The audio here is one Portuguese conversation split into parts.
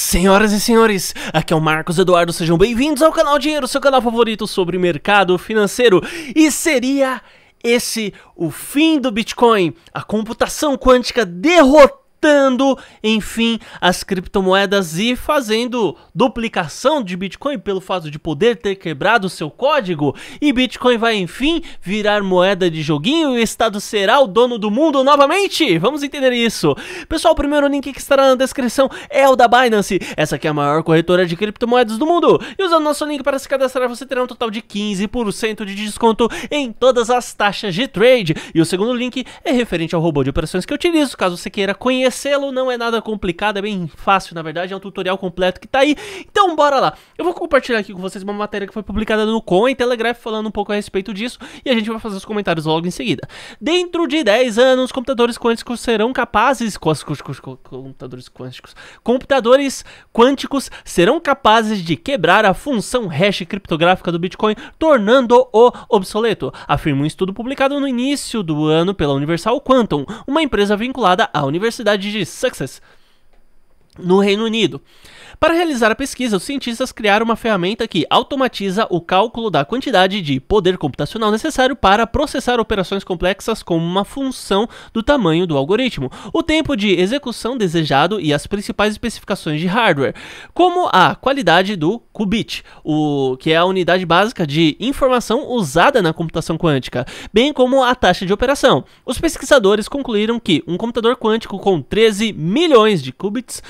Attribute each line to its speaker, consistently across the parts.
Speaker 1: Senhoras e senhores, aqui é o Marcos Eduardo, sejam bem-vindos ao canal Dinheiro, seu canal favorito sobre mercado financeiro. E seria esse o fim do Bitcoin? A computação quântica derrotou aumentando, enfim, as criptomoedas e fazendo duplicação de Bitcoin pelo fato de poder ter quebrado seu código. E Bitcoin vai, enfim, virar moeda de joguinho e o Estado será o dono do mundo novamente. Vamos entender isso. Pessoal, o primeiro link que estará na descrição é o da Binance. Essa aqui é a maior corretora de criptomoedas do mundo. E usando nosso link para se cadastrar, você terá um total de 15% de desconto em todas as taxas de trade. E o segundo link é referente ao robô de operações que eu utilizo, caso você queira conhecer Conhecê-lo não é nada complicado, é bem fácil, na verdade, é um tutorial completo que tá aí. Então bora lá. Eu vou compartilhar aqui com vocês uma matéria que foi publicada no Coin Telegraph falando um pouco a respeito disso e a gente vai fazer os comentários logo em seguida. Dentro de 10 anos, computadores quânticos serão capazes computadores quânticos. Computadores quânticos serão capazes de quebrar a função hash criptográfica do Bitcoin, tornando-o obsoleto, afirma um estudo publicado no início do ano pela Universal Quantum, uma empresa vinculada à Universidade strategy success no Reino Unido. Para realizar a pesquisa, os cientistas criaram uma ferramenta que automatiza o cálculo da quantidade de poder computacional necessário para processar operações complexas como uma função do tamanho do algoritmo, o tempo de execução desejado e as principais especificações de hardware, como a qualidade do qubit, o que é a unidade básica de informação usada na computação quântica, bem como a taxa de operação. Os pesquisadores concluíram que um computador quântico com 13 milhões de qubits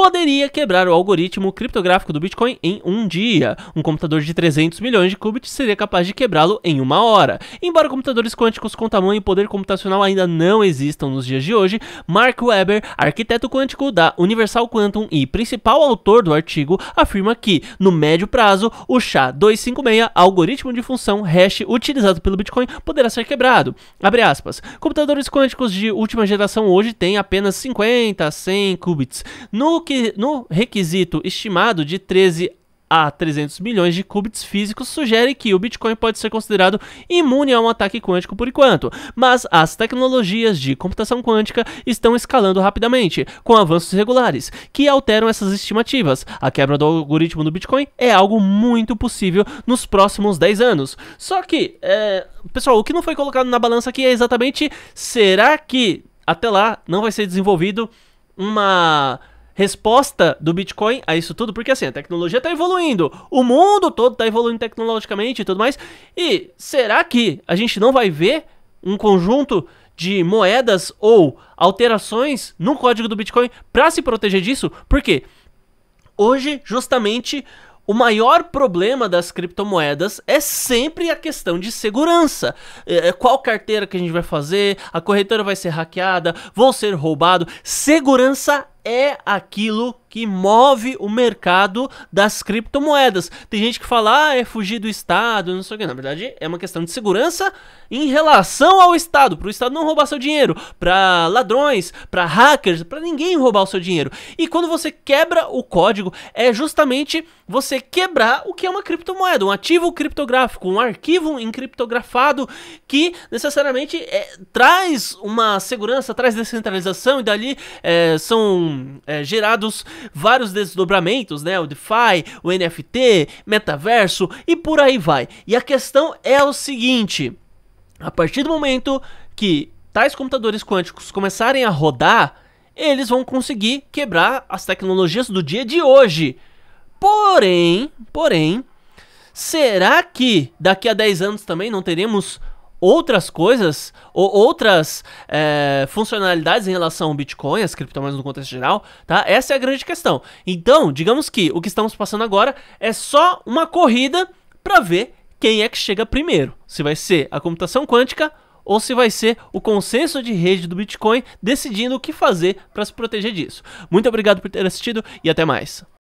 Speaker 1: poderia quebrar o algoritmo criptográfico do Bitcoin em um dia. Um computador de 300 milhões de qubits seria capaz de quebrá-lo em uma hora. Embora computadores quânticos com tamanho e poder computacional ainda não existam nos dias de hoje, Mark Weber, arquiteto quântico da Universal Quantum e principal autor do artigo, afirma que, no médio prazo, o SHA-256, algoritmo de função hash utilizado pelo Bitcoin, poderá ser quebrado. Abre aspas. Computadores quânticos de última geração hoje têm apenas 50 a 100 qubits. No no requisito estimado de 13 a 300 milhões de qubits físicos sugere que o Bitcoin pode ser considerado imune a um ataque quântico por enquanto, mas as tecnologias de computação quântica estão escalando rapidamente, com avanços regulares, que alteram essas estimativas. A quebra do algoritmo do Bitcoin é algo muito possível nos próximos 10 anos. Só que, é... pessoal, o que não foi colocado na balança aqui é exatamente será que até lá não vai ser desenvolvido uma resposta do Bitcoin a isso tudo, porque assim, a tecnologia está evoluindo, o mundo todo está evoluindo tecnologicamente e tudo mais. E será que a gente não vai ver um conjunto de moedas ou alterações no código do Bitcoin para se proteger disso? Porque hoje, justamente, o maior problema das criptomoedas é sempre a questão de segurança. É, é, qual carteira que a gente vai fazer? A corretora vai ser hackeada? Vou ser roubado? Segurança é aquilo que move o mercado das criptomoedas. Tem gente que fala, ah, é fugir do Estado, não sei o que. Na verdade, é uma questão de segurança em relação ao Estado, para o Estado não roubar seu dinheiro, para ladrões, para hackers, para ninguém roubar o seu dinheiro. E quando você quebra o código, é justamente você quebrar o que é uma criptomoeda, um ativo criptográfico, um arquivo encriptografado que necessariamente é, traz uma segurança, traz descentralização e dali é, são é, gerados vários desdobramentos, né? O DeFi, o NFT, metaverso e por aí vai. E a questão é o seguinte: a partir do momento que tais computadores quânticos começarem a rodar, eles vão conseguir quebrar as tecnologias do dia de hoje. Porém, porém, será que daqui a 10 anos também não teremos outras coisas, ou outras é, funcionalidades em relação ao Bitcoin, as criptomoedas no contexto geral, tá? Essa é a grande questão. Então, digamos que o que estamos passando agora é só uma corrida para ver quem é que chega primeiro. Se vai ser a computação quântica ou se vai ser o consenso de rede do Bitcoin decidindo o que fazer para se proteger disso. Muito obrigado por ter assistido e até mais.